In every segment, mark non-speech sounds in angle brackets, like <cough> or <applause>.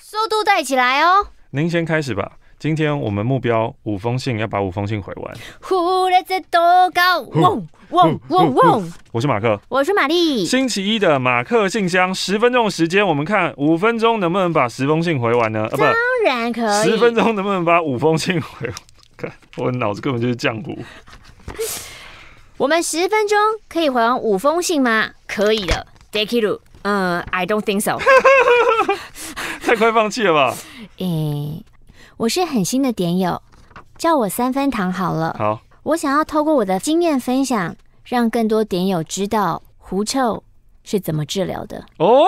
速度带起来哦！您先开始吧。今天我们目标五封信，要把五封信回完。呼这多高？嗡嗡嗡嗡！我是马克，我是玛丽。星期一的马克信箱，十分钟时间，我们看五分钟能不能把十封信回完呢？当然可以。十分钟能不能把五封信回？<laughs> 看，我脑子根本就是浆糊。我们十分钟可以回完五封信吗？可以的 d a k k y Lu。嗯，I don't think so。<laughs> 太快放弃了吧？嗯，我是狠心的点友，叫我三分糖好了。好，我想要透过我的经验分享，让更多点友知道狐臭是怎么治疗的。哦，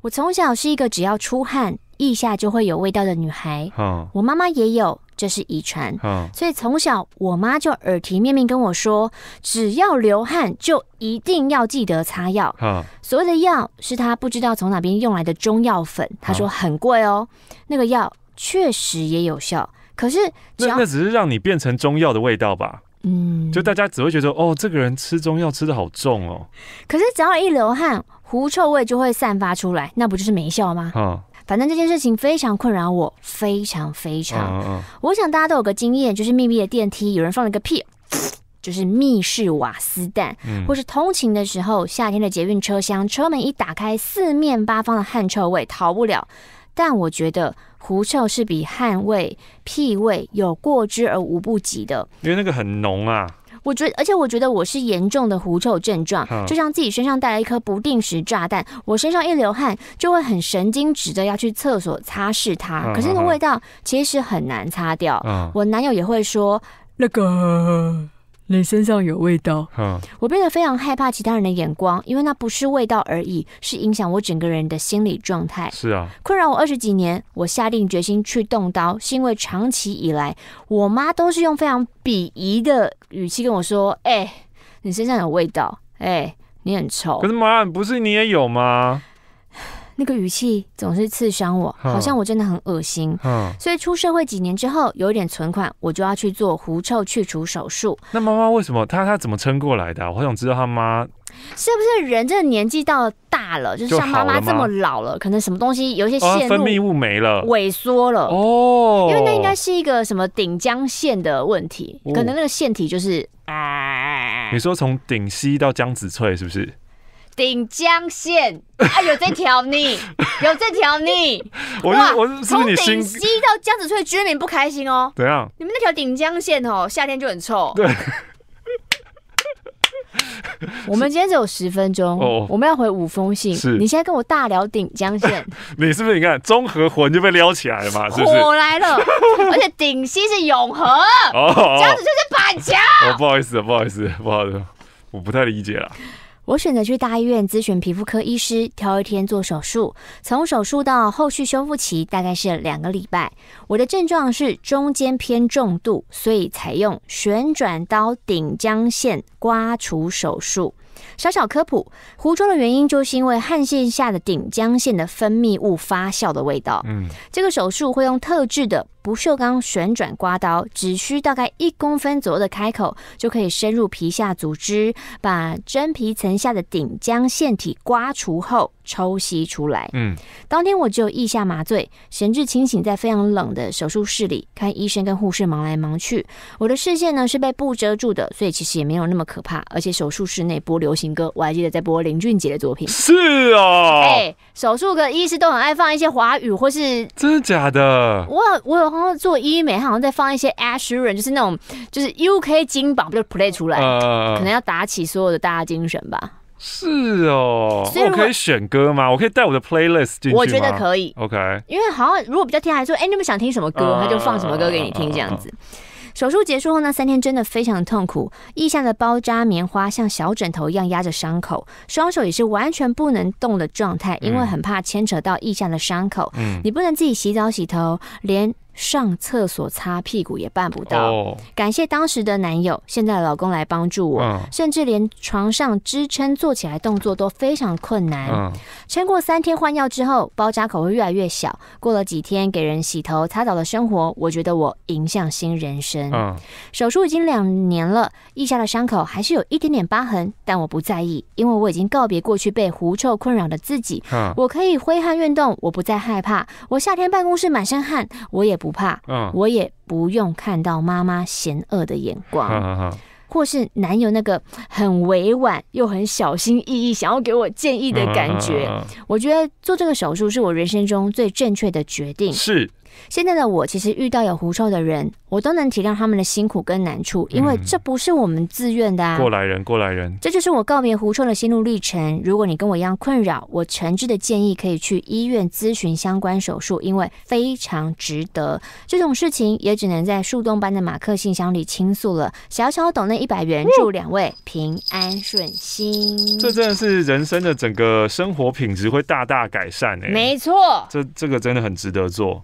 我从小是一个只要出汗腋下就会有味道的女孩。我妈妈也有。这是遗传，所以从小我妈就耳提面命跟我说，只要流汗就一定要记得擦药。啊，所谓的药是她不知道从哪边用来的中药粉，她说很贵哦。那个药确实也有效，可是那那只是让你变成中药的味道吧？嗯，就大家只会觉得哦，这个人吃中药吃得好重哦。可是只要一流汗，狐臭味就会散发出来，那不就是没效吗？啊。反正这件事情非常困扰我，非常非常。我想大家都有个经验，就是密闭的电梯有人放了个屁，<sniffs> 就是密室瓦斯弹，或是通勤的时候，夏天的捷运车厢车门一打开，四面八方的汗臭味逃不了。但我觉得狐臭是比汗味、屁味有过之而无不及的，因为那个很浓啊。我觉，而且我觉得我是严重的狐臭症状，就像自己身上带了一颗不定时炸弹。我身上一流汗，就会很神经质的要去厕所擦拭它，可是那个味道其实很难擦掉。我男友也会说那个。你身上有味道，我变得非常害怕其他人的眼光，因为那不是味道而已，是影响我整个人的心理状态。是啊，困扰我二十几年。我下定决心去动刀，是因为长期以来，我妈都是用非常鄙夷的语气跟我说：“哎，你身上有味道，哎，你很臭。”可是妈，不是你也有吗？那个语气总是刺伤我，好像我真的很恶心。嗯，所以出社会几年之后，有一点存款，我就要去做狐臭去除手术。那妈妈为什么？她她怎么撑过来的？我很想知道他妈是不是人真的年纪到大了，就是像妈妈这么老了，可能什么东西有一些分泌物没了，萎缩了哦。因为那应该是一个什么顶江腺的问题，可能那个腺体就是啊。你说从顶溪到江子翠，是不是？顶江县啊，有这条呢，<laughs> 有这条我哇，从顶溪到江子翠居民不开心哦。怎样？你们那条顶江县哦，夏天就很臭。对。<laughs> 我们今天只有十分钟哦，我们要回五封信。是你现在跟我大聊顶江县，<laughs> 你是不是？你看中和魂就被撩起来了嘛？火来了，而且顶溪是永和，江子翠是板桥。哦，不好意思，不好意思，不好意思，我不太理解了。我选择去大医院咨询皮肤科医师，挑一天做手术。从手术到后续修复期大概是两个礼拜。我的症状是中间偏重度，所以采用旋转刀顶浆线刮除手术。小小科普，狐臭的原因就是因为汗腺下的顶浆腺的分泌物发酵的味道。嗯，这个手术会用特制的。不锈钢旋转刮刀只需大概一公分左右的开口，就可以深入皮下组织，把真皮层下的顶浆腺体刮除后抽吸出来。嗯，当天我就腋下麻醉，神志清醒，在非常冷的手术室里，看医生跟护士忙来忙去，我的视线呢是被布遮住的，所以其实也没有那么可怕。而且手术室内播流行歌，我还记得在播林俊杰的作品。是啊，哎，手术的医师都很爱放一些华语或是真的假的？我我。有。然后做医美，他好像在放一些 a s h u r 就是那种就是 UK 金榜，不就 Play 出来，可能要打起所有的大家精神吧。是哦，我可以选歌吗？我可以带我的 Playlist 进去我觉得可以。OK，因为好像如果比较天还说，哎，你们想听什么歌，他就放什么歌给你听这样子。手术结束后那三天真的非常痛苦，异象的包扎棉花像小枕头一样压着伤口，双手也是完全不能动的状态，因为很怕牵扯到异象的伤口。嗯，你不能自己洗澡洗头，连。上厕所擦屁股也办不到，感谢当时的男友，现在的老公来帮助我，甚至连床上支撑坐起来动作都非常困难。撑过三天换药之后，包扎口会越来越小。过了几天，给人洗头、擦澡的生活，我觉得我迎向新人生。手术已经两年了，腋下的伤口还是有一点点疤痕，但我不在意，因为我已经告别过去被狐臭困扰的自己。我可以挥汗运动，我不再害怕。我夏天办公室满身汗，我也不。不怕，我也不用看到妈妈嫌恶的眼光，或是男友那个很委婉又很小心翼翼想要给我建议的感觉。我觉得做这个手术是我人生中最正确的决定。是。现在的我其实遇到有狐臭的人，我都能体谅他们的辛苦跟难处，因为这不是我们自愿的。过来人，过来人，这就是我告别狐臭的心路历程。如果你跟我一样困扰，我诚挚的建议可以去医院咨询相关手术，因为非常值得。这种事情也只能在树洞般的马克信箱里倾诉了。小小懂那一百元，祝两位平安顺心。这真的是人生的整个生活品质会大大改善哎，没错，这这个真的很值得做。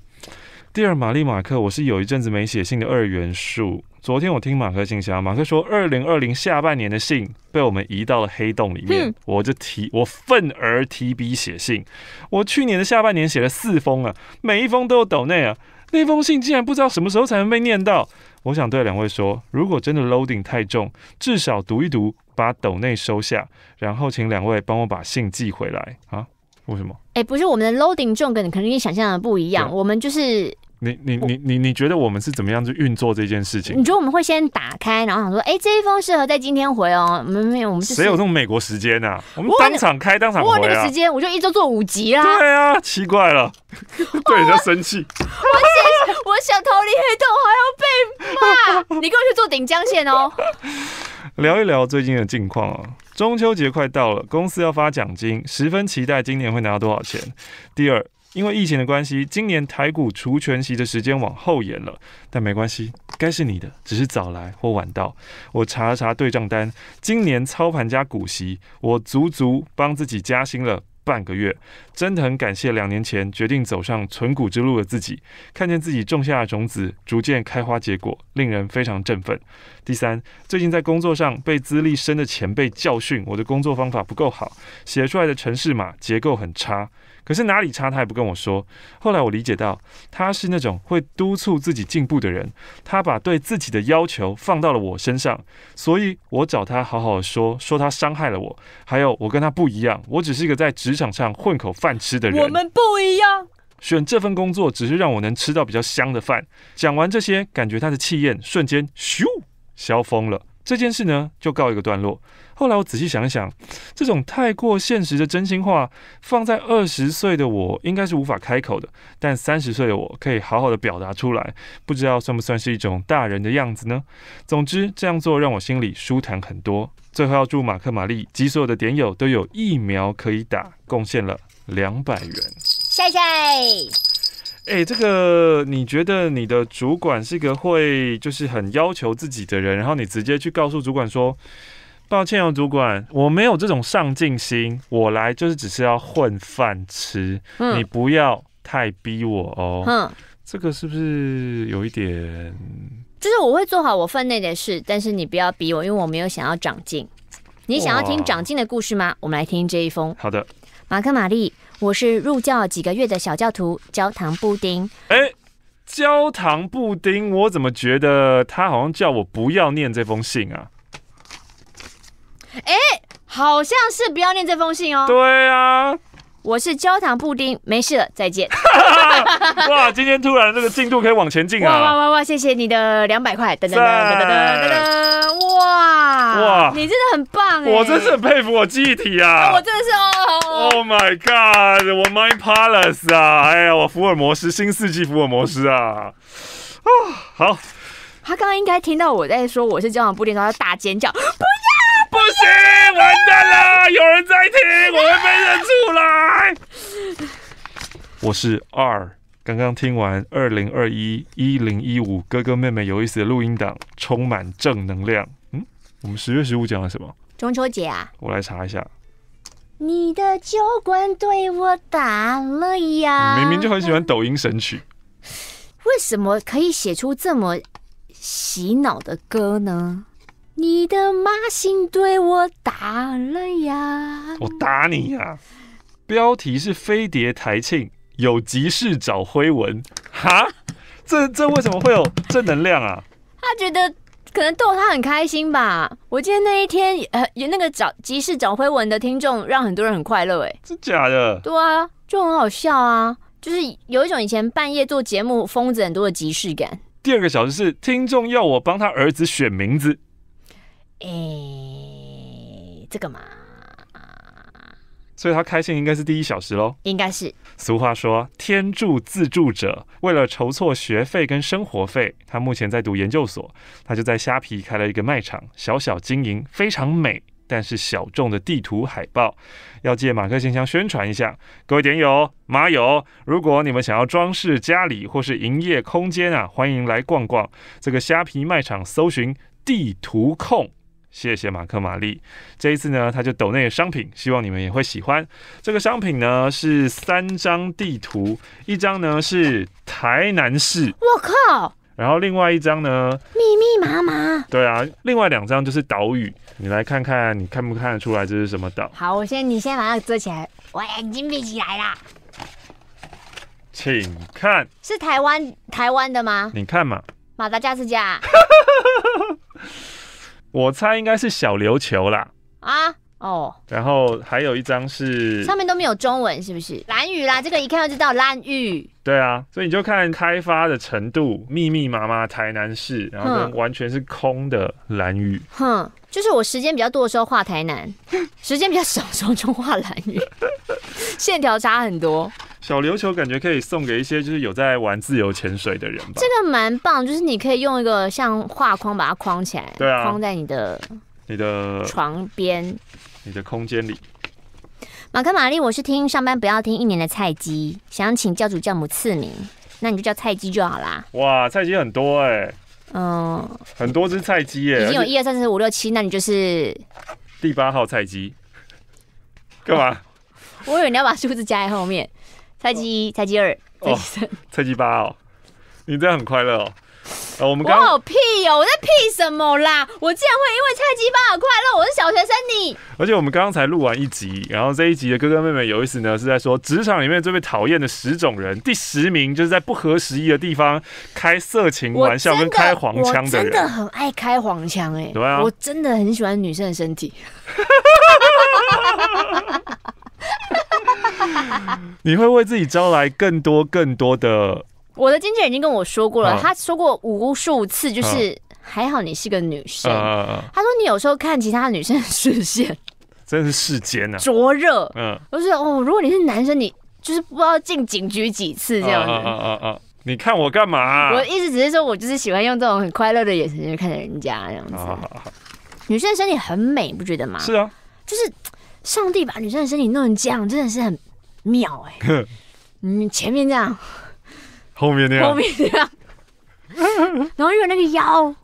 第二，玛丽马克，我是有一阵子没写信的二元素。昨天我听马克信箱，马克说二零二零下半年的信被我们移到了黑洞里面。我就提，我愤而提笔写信。我去年的下半年写了四封啊，每一封都有斗内啊。那封信竟然不知道什么时候才能被念到。我想对两位说，如果真的 loading 太重，至少读一读，把斗内收下，然后请两位帮我把信寄回来啊？为什么？哎，不是我们的 loading 重，跟你可能你想象的不一样，我们就是。你你你你你觉得我们是怎么样去运作这件事情？你觉得我们会先打开，然后想说，哎，这一封适合在今天回哦。没有，我们谁有这种美国时间呢？我们当场开，当场回啊。我那个时间，我就一周做五集啦。对啊，奇怪了，<laughs> 对，家生气。我想，我想逃离黑洞，还要被骂。你跟我去做顶江线哦。<laughs> 聊一聊最近的近况啊。中秋节快到了，公司要发奖金，十分期待今年会拿到多少钱。第二。因为疫情的关系，今年台股除权息的时间往后延了，但没关系，该是你的，只是早来或晚到。我查了查对账单，今年操盘加股息，我足足帮自己加薪了半个月，真的很感谢两年前决定走上存股之路的自己，看见自己种下的种子逐渐开花结果，令人非常振奋。第三，最近在工作上被资历深的前辈教训，我的工作方法不够好，写出来的城市码结构很差。可是哪里差他也不跟我说。后来我理解到，他是那种会督促自己进步的人，他把对自己的要求放到了我身上，所以我找他好好说，说他伤害了我，还有我跟他不一样，我只是一个在职场上混口饭吃的人，我们不一样。选这份工作只是让我能吃到比较香的饭。讲完这些，感觉他的气焰瞬间咻消疯了。这件事呢，就告一个段落。后来我仔细想一想，这种太过现实的真心话，放在二十岁的我应该是无法开口的，但三十岁的我可以好好的表达出来，不知道算不算是一种大人的样子呢？总之这样做让我心里舒坦很多。最后要祝马克、玛丽及所有的点友都有疫苗可以打，贡献了两百元，谢谢。哎，这个你觉得你的主管是一个会就是很要求自己的人，然后你直接去告诉主管说：“抱歉哦，主管，我没有这种上进心，我来就是只是要混饭吃，你不要太逼我哦。”嗯，这个是不是有一点？就是我会做好我分内的事，但是你不要逼我，因为我没有想要长进。你想要听长进的故事吗？我们来听这一封。好的，马克·玛丽。我是入教几个月的小教徒焦糖布丁。哎，焦糖布丁，我怎么觉得他好像叫我不要念这封信啊？哎，好像是不要念这封信哦。对啊。我是焦糖布丁，没事了，再见。<laughs> 哇，今天突然这个进度可以往前进啊！哇哇哇！谢谢你的两百块，噔噔噔噔噔噔，哇！哇！你真的很棒哎！我真是很佩服我记忆体啊！我真的是哦！Oh my god！我 My Palace 啊！哎呀，我福尔摩斯新世纪福尔摩斯啊！啊，好！他刚刚应该听到我在说我是交响布电，他大尖叫，不要！不行！完蛋了！有人在听，我会被认出来。我是二，刚刚听完二零二一一零一五哥哥妹妹有意思的录音档，充满正能量。我们十月十五讲了什么？中秋节啊！我来查一下。你的酒馆对我打了呀！明明就很喜欢抖音神曲。为什么可以写出这么洗脑的歌呢？你的妈心对我打了呀！我打你呀！标题是“飞碟台庆”，有急事找辉文。哈？这这为什么会有正能量啊？他觉得。可能逗他很开心吧。我今天那一天，呃，有那个找集市找回文的听众，让很多人很快乐。哎，真假的？对啊，就很好笑啊。就是有一种以前半夜做节目疯子很多的即视感。第二个小时是听众要我帮他儿子选名字。哎，这个嘛。所以他开心应该是第一小时喽，应该是。俗话说，天助自助者。为了筹措学费跟生活费，他目前在读研究所，他就在虾皮开了一个卖场，小小经营非常美，但是小众的地图海报，要借马克信箱宣传一下。各位点友、马友，如果你们想要装饰家里或是营业空间啊，欢迎来逛逛这个虾皮卖场，搜寻地图控。谢谢马克玛丽。这一次呢，他就抖那个商品，希望你们也会喜欢。这个商品呢是三张地图，一张呢是台南市，我靠，然后另外一张呢，密密麻麻，对啊，另外两张就是岛屿。你来看看，你看不看得出来这是什么岛？好，我先，你先把它遮起来，我眼睛闭起来啦。请看，是台湾台湾的吗？你看嘛，马达加斯加。<laughs> 我猜应该是小琉球啦。啊，哦。然后还有一张是。上面都没有中文，是不是？蓝屿啦，这个一看就知道蓝屿。对啊，所以你就看开发的程度，密密麻麻台南市，然后完全是空的蓝屿。哼，就是我时间比较多的时候画台南，<laughs> 时间比较少的时候就画蓝屿，<laughs> 线条差很多。小琉球感觉可以送给一些就是有在玩自由潜水的人吧。这个蛮棒，就是你可以用一个像画框把它框起来。对啊，框在你的你的床边，你的空间里。马克玛丽，我是听上班不要听一年的菜鸡，想请教主教母赐名，那你就叫菜鸡就好啦。哇，菜鸡很多哎，嗯，很多只菜鸡哎，已经有一二三四五六七，那你就是第八号菜鸡。干嘛？<laughs> 我以为你要把数字加在后面。菜鸡一，菜鸡二，菜鸡三，菜鸡八哦！你这样很快乐哦！啊，我们刚……我有屁哦！我在屁什么啦？我竟然会因为菜鸡八而快乐？我是小学生，你！而且我们刚刚才录完一集，然后这一集的哥哥妹妹有意思呢，是在说职场里面最被讨厌的十种人，第十名就是在不合时宜的地方开色情玩笑跟开黄腔的人。真的很爱开黄腔哎！对啊，我真的很喜欢女生的身体。<laughs> <laughs> 你会为自己招来更多更多的。我的经纪人已经跟我说过了，他说过无数次，就是还好你是个女生。他说你有时候看其他女生的视线，真是世间呐，灼热。嗯，就是哦，如果你是男生，你就是不知道进警局几次这样子。嗯嗯嗯，你看我干嘛？我意思只是说我就是喜欢用这种很快乐的眼神去看着人家这样子。女生的身体很美，不觉得吗？是啊，就是。上帝把女生的身体弄成这样，真的是很妙哎！<laughs> 嗯，前面这样，后面那样，后面这样，<laughs> 然后又有那个腰，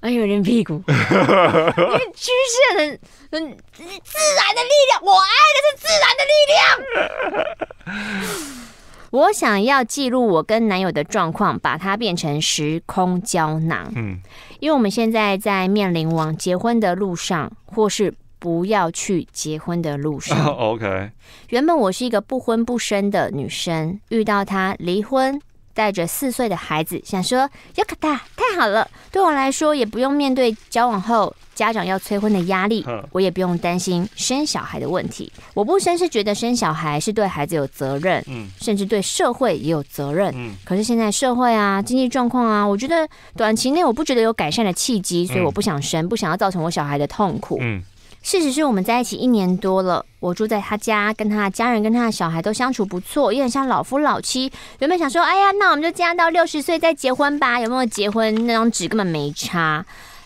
还有人屁股，<laughs> 因为曲线很、很自然的力量。我爱的是自然的力量。我想要记录我跟男友的状况，把它变成时空胶囊。嗯，因为我们现在在面临往结婚的路上，或是。不要去结婚的路上。<laughs> OK。原本我是一个不婚不生的女生，遇到他离婚，带着四岁的孩子，想说 t a 太好了。对我来说，也不用面对交往后家长要催婚的压力，<laughs> 我也不用担心生小孩的问题。我不生是觉得生小孩是对孩子有责任，嗯，甚至对社会也有责任，嗯。可是现在社会啊，经济状况啊，我觉得短期内我不觉得有改善的契机，所以我不想生，不想要造成我小孩的痛苦，嗯。事实是我们在一起一年多了，我住在他家，跟他的家人、跟他的小孩都相处不错，也很像老夫老妻。原本想说，哎呀，那我们就这样到六十岁再结婚吧，有没有结婚那张纸根本没差。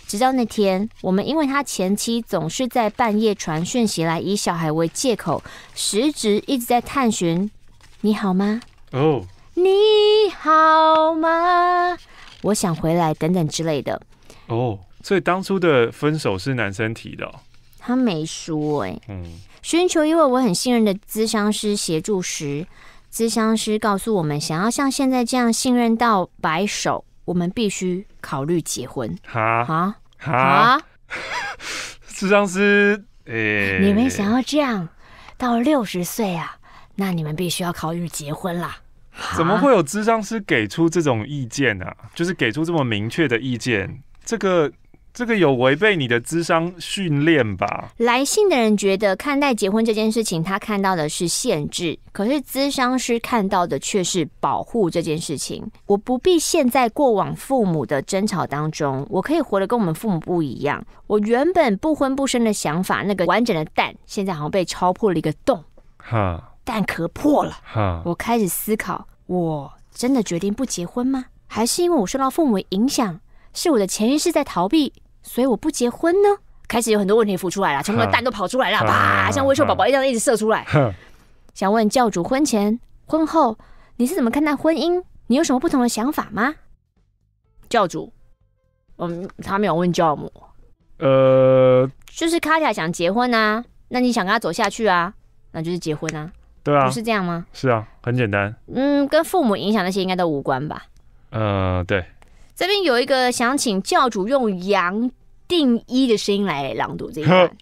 直到那天，我们因为他前妻总是在半夜传讯息来，以小孩为借口，实质一直在探寻你好吗？哦，你好吗？我想回来等等之类的。哦，所以当初的分手是男生提的。他没说哎，寻求一位我很信任的咨商师协助时，咨商师告诉我们，想要像现在这样信任到白首，我们必须考虑结婚。哈哈哈，<laughs> 咨商师，哎，你们想要这样到六十岁啊？那你们必须要考虑结婚啦。怎么会有智商师给出这种意见呢？就是给出这么明确的意见，这个。这个有违背你的智商训练吧？来信的人觉得看待结婚这件事情，他看到的是限制，可是智商师看到的却是保护这件事情。我不必陷在过往父母的争吵当中，我可以活得跟我们父母不一样。我原本不婚不生的想法，那个完整的蛋，现在好像被敲破了一个洞，哈，蛋壳破了，哈，我开始思考，我真的决定不结婚吗？还是因为我受到父母的影响，是我的潜意识在逃避？所以我不结婚呢，开始有很多问题浮出来了，全部的蛋都跑出来了，啪，像微兽宝宝一样一直射出来。想问教主，婚前、婚后你是怎么看待婚姻？你有什么不同的想法吗？教主，嗯，他没有问教母。呃，就是卡卡想结婚啊，那你想跟他走下去啊，那就是结婚啊。对啊，不是这样吗？是啊，很简单。嗯，跟父母影响那些应该都无关吧？嗯，对。这边有一个想请教主用杨定一的声音来朗读这一段。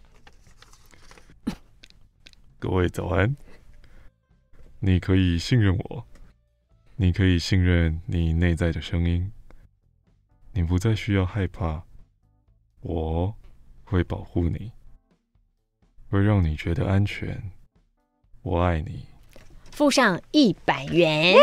各位早安，你可以信任我，你可以信任你内在的声音，你不再需要害怕，我会保护你，会让你觉得安全，我爱你。付上一百元。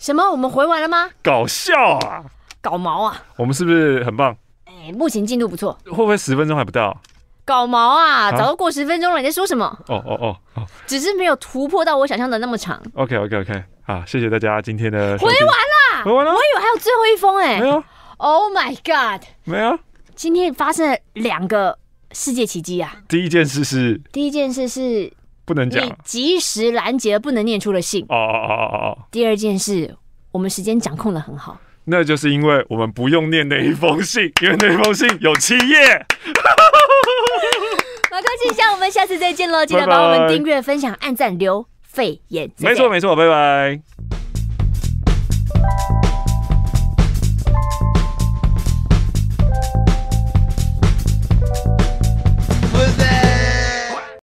什么？我们回完了吗？搞笑啊！搞毛啊！我们是不是很棒？哎，目前进度不错。会不会十分钟还不到？搞毛啊！早就过十分钟了，你在说什么？哦哦哦哦！只是没有突破到我想象的那么长。OK OK OK，好，谢谢大家今天的回完了，回完了。我以为还有最后一封哎。没有。Oh my god！没有。今天发生了两个世界奇迹啊！第一件事是。第一件事是。不能讲，所及时拦截了不能念出的信。哦哦哦哦哦！第二件事，我们时间掌控的很好。那就是因为我们不用念那一封信，<laughs> 因为那封信有七页。马 <laughs> 哥，谢谢我们下次再见喽！记得帮我们订阅、分享、按赞、留费眼。没错没错，拜拜。